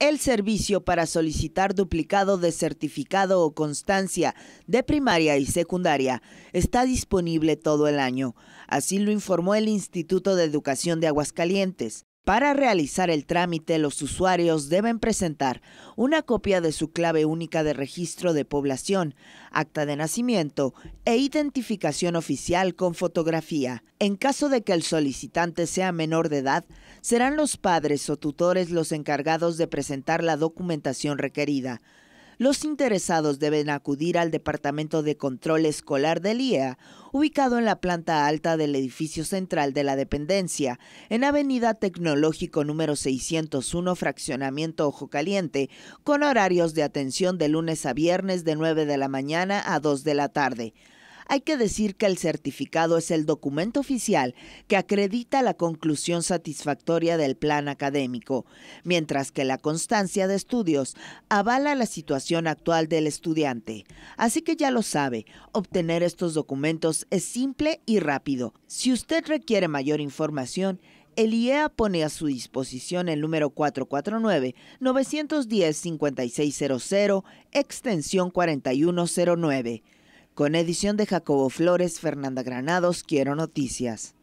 el servicio para solicitar duplicado de certificado o constancia de primaria y secundaria está disponible todo el año. Así lo informó el Instituto de Educación de Aguascalientes. Para realizar el trámite, los usuarios deben presentar una copia de su clave única de registro de población, acta de nacimiento e identificación oficial con fotografía. En caso de que el solicitante sea menor de edad, serán los padres o tutores los encargados de presentar la documentación requerida. Los interesados deben acudir al Departamento de Control Escolar del IEA, ubicado en la planta alta del edificio central de la dependencia, en Avenida Tecnológico número 601, fraccionamiento Ojo Caliente, con horarios de atención de lunes a viernes de 9 de la mañana a 2 de la tarde. Hay que decir que el certificado es el documento oficial que acredita la conclusión satisfactoria del plan académico, mientras que la constancia de estudios avala la situación actual del estudiante. Así que ya lo sabe, obtener estos documentos es simple y rápido. Si usted requiere mayor información, el IEA pone a su disposición el número 449-910-5600, extensión 4109. Con edición de Jacobo Flores, Fernanda Granados, Quiero Noticias.